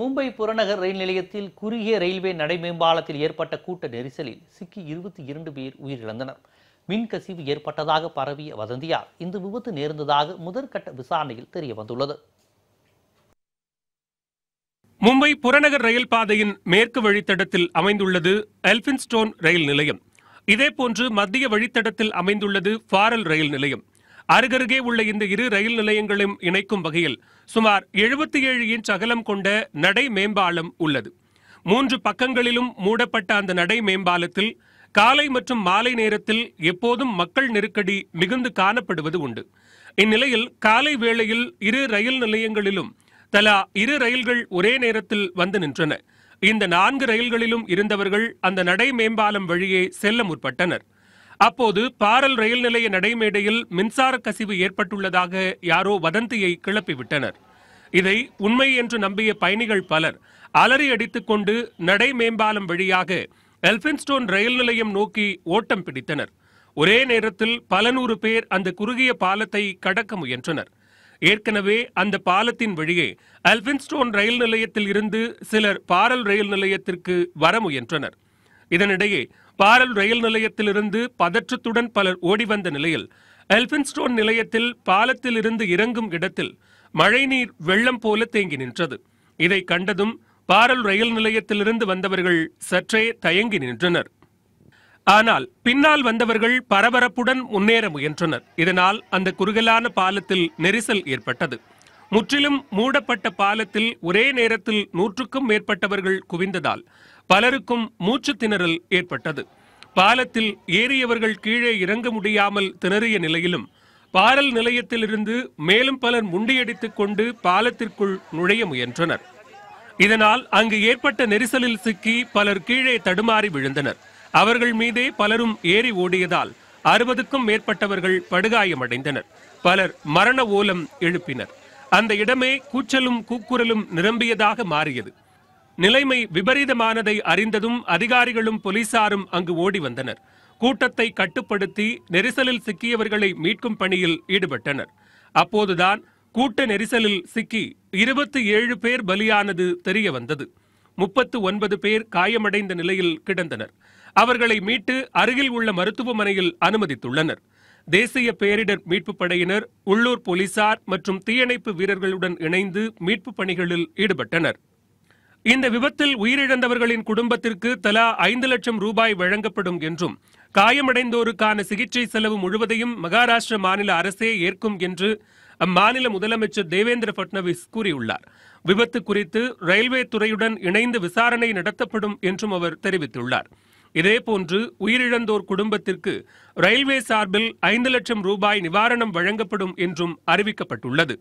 மும்பை புறநகர் ரயில் நிலையத்தில் குறுகிய ரயில்வே நடை மேம்பாலத்தில் ஏற்பட்ட கூட்ட நெரிசலில் சிக்கி இருபத்தி இரண்டு பேர் உயிரிழந்தனர் மின்கசிவு ஏற்பட்டதாக பரவிய வதந்தியால் இந்த விபத்து நேர்ந்ததாக முதற்கட்ட விசாரணையில் தெரிய வந்துள்ளது மும்பை புறநகர் ரயில் பாதையின் மேற்கு வழித்தடத்தில் அமைந்துள்ளது எல்பின்ஸ்டோன் ரயில் நிலையம் இதேபோன்று மத்திய வழித்தடத்தில் அமைந்துள்ளது ஃபாரல் ரயில் நிலையம் அருகருகே உள்ள இந்த இரு ரயில் நிலையங்களையும் இணைக்கும் வகையில் சுமார் எழுபத்தி ஏழு இன்ச் அகலம் கொண்ட நடை மேம்பாலம் உள்ளது மூன்று பக்கங்களிலும் மூடப்பட்ட அந்த நடை மேம்பாலத்தில் காலை மற்றும் மாலை நேரத்தில் எப்போதும் மக்கள் நெருக்கடி மிகுந்து காணப்படுவது உண்டு இந்நிலையில் காலை வேளையில் இரு ரயில் நிலையங்களிலும் தலா இரு ரயில்கள் ஒரே நேரத்தில் வந்து நின்றன இந்த நான்கு ரயில்களிலும் இருந்தவர்கள் அந்த நடை மேம்பாலம் வழியே செல்ல முற்பட்டனர் அப்போது பாரல் ரயில் நிலைய நடைமேடையில் மின்சார கசிவு ஏற்பட்டுள்ளதாக யாரோ வதந்தியை கிளப்பிவிட்டனர் இதை உண்மை என்று நம்பிய பயணிகள் பலர் அலறி கொண்டு நடை மேம்பாலம் வழியாக எல்பின்ஸ்டோன் ரயில் நிலையம் நோக்கி ஓட்டம் பிடித்தனர் ஒரே நேரத்தில் பல நூறு பேர் அந்த குறுகிய பாலத்தை கடக்க முயன்றனர் ஏற்கனவே அந்த பாலத்தின் வழியே அல்பின்ஸ்டோன் ரயில் நிலையத்தில் இருந்து சிலர் பாரல் ரயில் நிலையத்திற்கு வர முயன்றனர் இதனிடையே பாரல் ரயில் நிலையத்திலிருந்து பதற்றத்துடன் பலர் ஓடிவந்த நிலையில் எல்பின்ஸ்டோன் நிலையத்தில் பாலத்தில் இருந்து இறங்கும் இடத்தில் மழைநீர் வெள்ளம் போல தேங்கி நின்றது இதை கண்டதும் பாரல் ரயில் நிலையத்திலிருந்து வந்தவர்கள் சற்றே தயங்கி நின்றனர் ஆனால் பின்னால் வந்தவர்கள் பரபரப்புடன் முன்னேற முயன்றனர் இதனால் அந்த குறுகலான பாலத்தில் நெரிசல் ஏற்பட்டது முற்றிலும் மூடப்பட்ட பாலத்தில் ஒரே நேரத்தில் நூற்றுக்கும் மேற்பட்டவர்கள் குவிந்ததால் பலருக்கும் மூச்சு திணறல் ஏற்பட்டது பாலத்தில் ஏறியவர்கள் கீழே இறங்க முடியாமல் திணறிய நிலையிலும் பாரல் நிலையத்திலிருந்து மேலும் பலர் முண்டியடித்துக் கொண்டு பாலத்திற்குள் நுழைய முயன்றனர் இதனால் அங்கு ஏற்பட்ட நெரிசலில் சிக்கி பலர் கீழே தடுமாறி விழுந்தனர் அவர்கள் மீதே பலரும் ஏறி ஓடியதால் அறுபதுக்கும் மேற்பட்டவர்கள் படுகாயமடைந்தனர் பலர் மரண ஓலம் எழுப்பினர் அந்த இடமே கூச்சலும் கூக்குரலும் நிரம்பியதாக மாறியது நிலைமை விபரீதமானதை அறிந்ததும் அதிகாரிகளும் போலீசாரும் அங்கு ஓடி வந்தனர் கூட்டத்தை கட்டுப்படுத்தி நெரிசலில் சிக்கியவர்களை மீட்கும் பணியில் ஈடுபட்டனர் அப்போதுதான் கூட்ட நெரிசலில் சிக்கி இருபத்தி ஏழு பேர் பலியானது தெரிய வந்தது முப்பத்து ஒன்பது பேர் காயமடைந்த நிலையில் கிடந்தனர் அவர்களை மீட்டு அருகில் உள்ள மருத்துவமனையில் அனுமதித்துள்ளனர் தேசிய பேரிடர் மீட்புப் படையினர் உள்ளூர் போலீசார் மற்றும் தீயணைப்பு வீரர்களுடன் இணைந்து மீட்புப் பணிகளில் ஈடுபட்டனர் இந்த விபத்தில் உயிரிழந்தவர்களின் குடும்பத்திற்கு தலா ஐந்து லட்சம் ரூபாய் வழங்கப்படும் என்றும் காயமடைந்தோருக்கான சிகிச்சை செலவு முழுவதையும் மகாராஷ்டிர மாநில அரசே ஏற்கும் என்று அம்மாநில முதலமைச்சர் தேவேந்திர பட்னவிஸ் கூறியுள்ளார் விபத்து குறித்து ரயில்வே துறையுடன் இணைந்து விசாரணை நடத்தப்படும் என்றும் அவர் தெரிவித்துள்ளார் இதேபோன்று உயிரிழந்தோர் குடும்பத்திற்கு ரயில்வே சார்பில் ஐந்து லட்சம் ரூபாய் நிவாரணம் வழங்கப்படும் என்றும் அறிவிக்கப்பட்டுள்ளது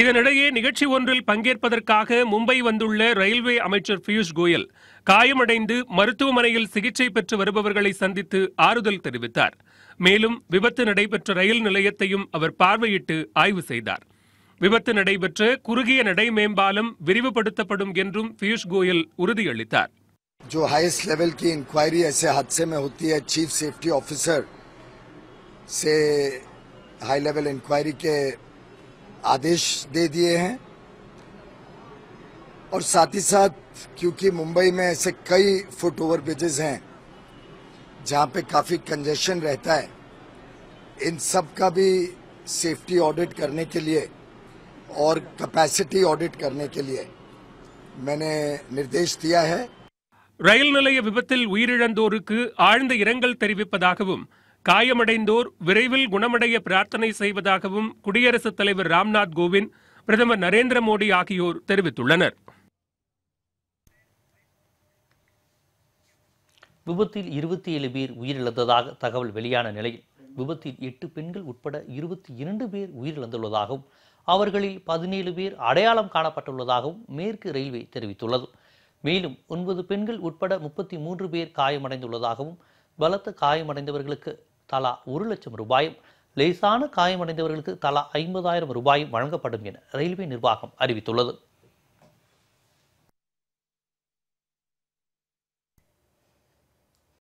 இதனிடையே நிகழ்ச்சி ஒன்றில் பங்கேற்பதற்காக மும்பை வந்துள்ள ரயில்வே அமைச்சர் பியூஷ் கோயல் காயமடைந்து மருத்துவமனையில் சிகிச்சை பெற்று வருபவர்களை சந்தித்து ஆறுதல் தெரிவித்தார் மேலும் விபத்து நடைபெற்ற ரயில் நிலையத்தையும் அவர் பார்வையிட்டு ஆய்வு செய்தார் விபத்து நடைபெற்ற குறுகிய நடை மேம்பாலம் விரிவுபடுத்தப்படும் என்றும் பியூஷ் கோயல் உறுதியளித்தார் जो highest level high level inquiry के आदेश दे दिए हैं और साथ ही साथ क्योंकि मुंबई में ऐसे कई फुट ओवर ब्रिजेज हैं जहाँ पे काफ़ी कंजेशन रहता है इन सब का भी सेफ्टी ऑडिट करने के लिए और कैपेसिटी ऑडिट करने के लिए मैंने निर्देश दिया है रेल नलय விபத்தில் உயிரிழந்தோருக்கு ஆழ்ந்த இரங்கல் காயமடைந்தோர் விரைவில் குணமடைய பிரார்த்தனை செய்வதாகவும் குடியரசுத் தலைவர் ராம்நாத் கோவிந்த் பிரதமர் நரேந்திர மோடி ஆகியோர் தெரிவித்துள்ளனர் விபத்தில் இருபத்தி ஏழு பேர் உயிரிழந்ததாக தகவல் வெளியான நிலையில் விபத்தில் எட்டு பெண்கள் உட்பட இருபத்தி இரண்டு பேர் உயிரிழந்துள்ளதாகவும் அவர்களில் பதினேழு பேர் அடையாளம் காணப்பட்டுள்ளதாகவும் மேற்கு ரயில்வே தெரிவித்துள்ளது மேலும் ஒன்பது பெண்கள் உட்பட முப்பத்தி மூன்று பேர் காயமடைந்துள்ளதாகவும் பலத்த காயமடைந்தவர்களுக்கு தலா ஒரு லட்சம் ரூபாயும் லேசான காயமடைந்தவர்களுக்கு தலா ஐம்பதாயிரம் ரூபாயும் வழங்கப்படும் என ரயில்வே நிர்வாகம் அறிவித்துள்ளது